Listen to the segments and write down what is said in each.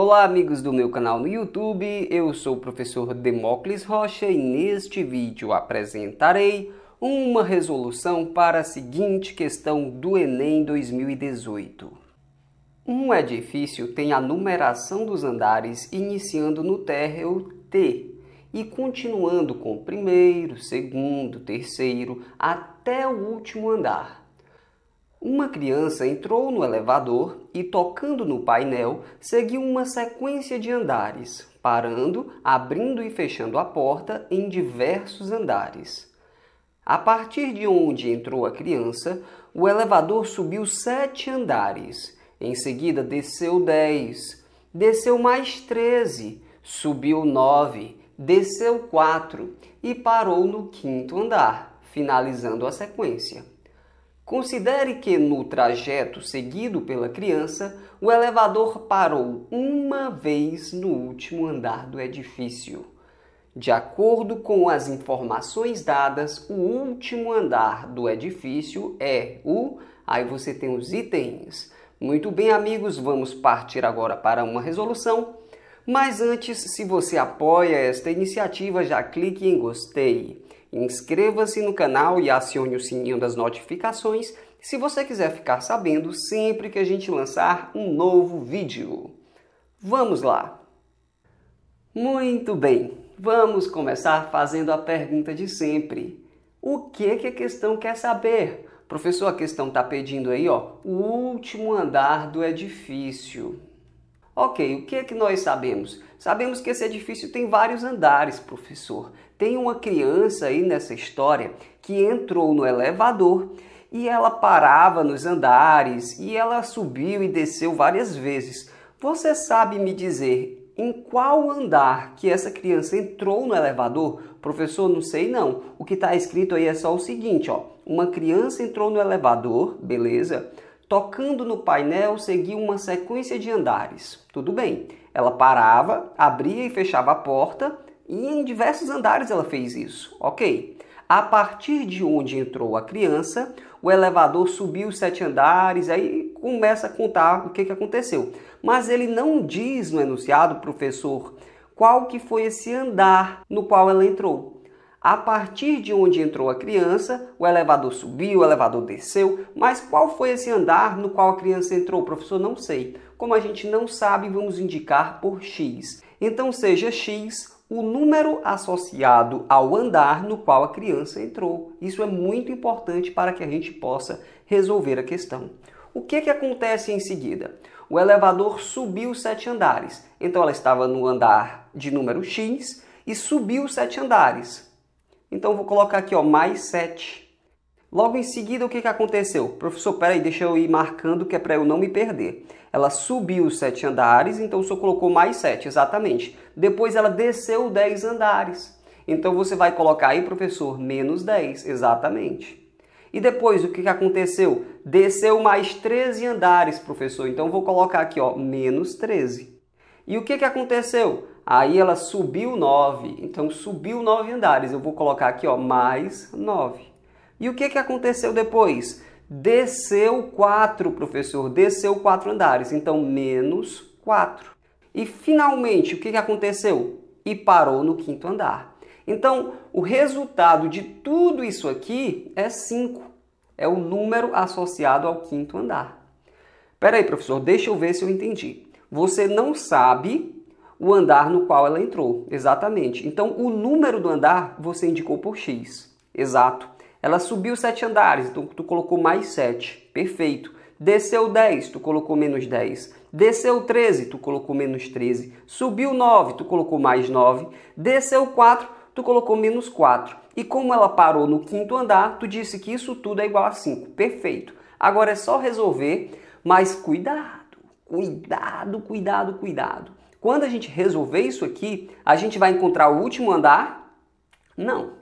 Olá amigos do meu canal no YouTube, eu sou o professor Demócles Rocha e neste vídeo apresentarei uma resolução para a seguinte questão do Enem 2018. Um edifício tem a numeração dos andares iniciando no térreo T e continuando com o primeiro, segundo, terceiro até o último andar. Uma criança entrou no elevador e, tocando no painel, seguiu uma sequência de andares, parando, abrindo e fechando a porta em diversos andares. A partir de onde entrou a criança, o elevador subiu sete andares, em seguida desceu dez, desceu mais treze, subiu nove, desceu quatro e parou no quinto andar, finalizando a sequência. Considere que no trajeto seguido pela criança, o elevador parou uma vez no último andar do edifício. De acordo com as informações dadas, o último andar do edifício é o. Aí você tem os itens. Muito bem, amigos, vamos partir agora para uma resolução mas antes, se você apoia esta iniciativa, já clique em gostei. Inscreva-se no canal e acione o sininho das notificações se você quiser ficar sabendo sempre que a gente lançar um novo vídeo. Vamos lá! Muito bem, vamos começar fazendo a pergunta de sempre. O que, é que a questão quer saber? Professor, a questão está pedindo aí, ó, o último andar do edifício. Ok, o que é que nós sabemos? Sabemos que esse edifício tem vários andares, professor. Tem uma criança aí nessa história que entrou no elevador e ela parava nos andares e ela subiu e desceu várias vezes. Você sabe me dizer em qual andar que essa criança entrou no elevador? Professor, não sei não. O que está escrito aí é só o seguinte, ó. Uma criança entrou no elevador, beleza? Tocando no painel, seguia uma sequência de andares. Tudo bem. Ela parava, abria e fechava a porta, e em diversos andares ela fez isso. Ok. A partir de onde entrou a criança, o elevador subiu os sete andares, aí começa a contar o que, que aconteceu. Mas ele não diz no enunciado, professor, qual que foi esse andar no qual ela entrou a partir de onde entrou a criança, o elevador subiu, o elevador desceu, mas qual foi esse andar no qual a criança entrou? Professor, não sei. Como a gente não sabe, vamos indicar por x. Então seja x o número associado ao andar no qual a criança entrou. Isso é muito importante para que a gente possa resolver a questão. O que, é que acontece em seguida? O elevador subiu sete andares. Então ela estava no andar de número x e subiu sete andares. Então vou colocar aqui, ó, mais 7. Logo em seguida, o que, que aconteceu? Professor, peraí, deixa eu ir marcando que é para eu não me perder. Ela subiu os 7 andares, então só colocou mais 7, exatamente. Depois ela desceu 10 andares. Então você vai colocar aí, professor, menos 10, exatamente. E depois, o que, que aconteceu? Desceu mais 13 andares, professor. Então vou colocar aqui, ó, menos 13. E o que, que aconteceu? Aí ela subiu 9, então subiu 9 andares. Eu vou colocar aqui, ó, mais 9. E o que, que aconteceu depois? Desceu 4, professor, desceu 4 andares, então menos 4. E finalmente, o que, que aconteceu? E parou no quinto andar. Então, o resultado de tudo isso aqui é 5. É o número associado ao quinto andar. Peraí, professor, deixa eu ver se eu entendi. Você não sabe o andar no qual ela entrou. Exatamente. Então, o número do andar você indicou por X. Exato. Ela subiu 7 andares, então tu colocou mais 7. Perfeito. Desceu 10, tu colocou menos 10. Desceu 13, tu colocou menos 13. Subiu 9, tu colocou mais 9. Desceu 4, tu colocou menos 4. E como ela parou no quinto andar, tu disse que isso tudo é igual a 5. Perfeito. Agora é só resolver, mas cuidado, cuidado, cuidado, cuidado quando a gente resolver isso aqui, a gente vai encontrar o último andar? Não.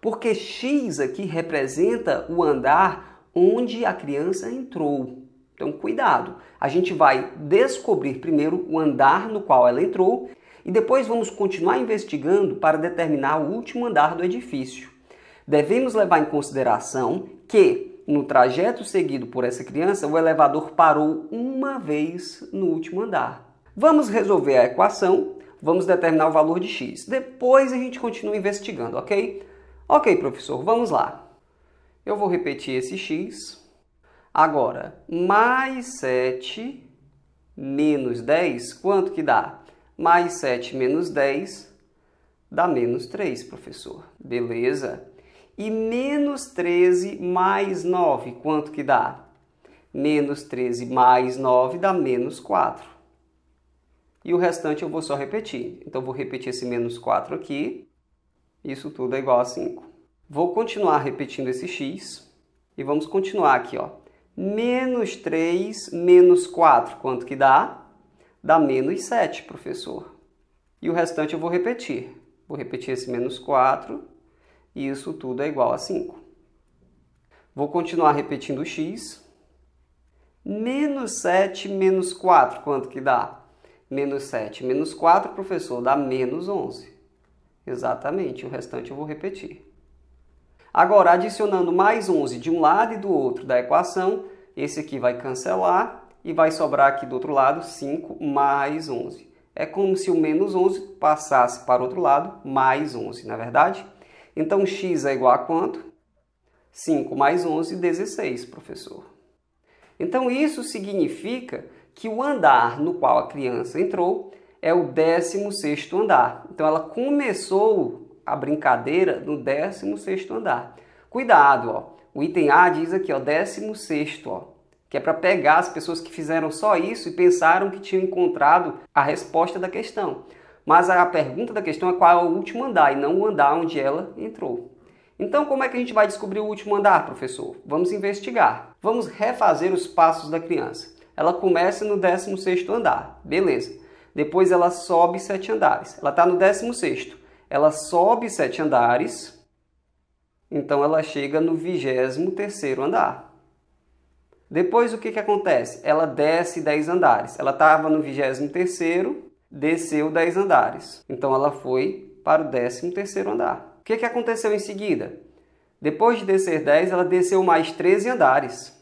Porque x aqui representa o andar onde a criança entrou. Então, cuidado. A gente vai descobrir primeiro o andar no qual ela entrou e depois vamos continuar investigando para determinar o último andar do edifício. Devemos levar em consideração que, no trajeto seguido por essa criança, o elevador parou uma vez no último andar. Vamos resolver a equação, vamos determinar o valor de x. Depois a gente continua investigando, ok? Ok, professor, vamos lá. Eu vou repetir esse x. Agora, mais 7 menos 10, quanto que dá? Mais 7 menos 10 dá menos 3, professor. Beleza? E menos 13 mais 9, quanto que dá? Menos 13 mais 9 dá menos 4. E o restante eu vou só repetir. Então, vou repetir esse menos 4 aqui. Isso tudo é igual a 5. Vou continuar repetindo esse x. E vamos continuar aqui, ó. Menos 3 menos 4, quanto que dá? Dá menos 7, professor. E o restante eu vou repetir. Vou repetir esse menos 4. E isso tudo é igual a 5. Vou continuar repetindo o x. Menos 7 menos 4, quanto que dá? Menos 7 menos 4, professor, dá menos 11. Exatamente, o restante eu vou repetir. Agora, adicionando mais 11 de um lado e do outro da equação, esse aqui vai cancelar e vai sobrar aqui do outro lado 5 mais 11. É como se o menos 11 passasse para o outro lado mais 11, não é verdade? Então, x é igual a quanto? 5 mais 11, 16, professor. Então, isso significa que o andar no qual a criança entrou é o 16 andar. Então ela começou a brincadeira no 16 andar. Cuidado, ó. O item A diz aqui, ó, 16 ó, que é para pegar as pessoas que fizeram só isso e pensaram que tinham encontrado a resposta da questão. Mas a pergunta da questão é qual é o último andar e não o andar onde ela entrou. Então, como é que a gente vai descobrir o último andar, professor? Vamos investigar. Vamos refazer os passos da criança ela começa no 16º andar, beleza. Depois ela sobe 7 andares. Ela está no 16º. Ela sobe 7 andares, então ela chega no 23º andar. Depois o que, que acontece? Ela desce 10 andares. Ela estava no 23º, desceu 10 andares. Então ela foi para o 13º andar. O que, que aconteceu em seguida? Depois de descer 10, ela desceu mais 13 andares.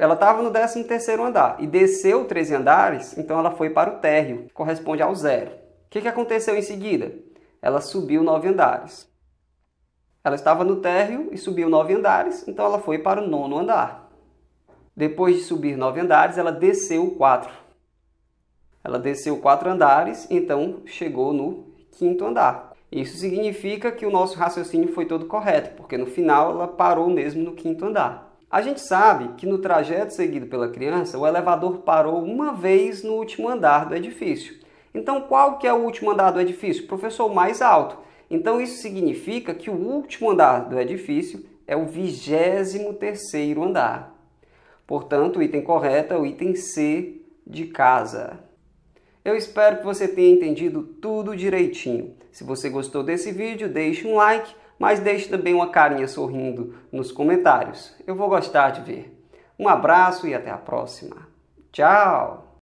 Ela estava no 13 terceiro andar e desceu 13 andares, então ela foi para o térreo, que corresponde ao zero. O que, que aconteceu em seguida? Ela subiu 9 andares. Ela estava no térreo e subiu 9 andares, então ela foi para o nono andar. Depois de subir 9 andares, ela desceu 4. Ela desceu 4 andares, então chegou no quinto andar. Isso significa que o nosso raciocínio foi todo correto, porque no final ela parou mesmo no quinto andar. A gente sabe que no trajeto seguido pela criança, o elevador parou uma vez no último andar do edifício. Então, qual que é o último andar do edifício? Professor, mais alto. Então, isso significa que o último andar do edifício é o vigésimo terceiro andar. Portanto, o item correto é o item C de casa. Eu espero que você tenha entendido tudo direitinho. Se você gostou desse vídeo, deixe um like mas deixe também uma carinha sorrindo nos comentários. Eu vou gostar de ver. Um abraço e até a próxima. Tchau!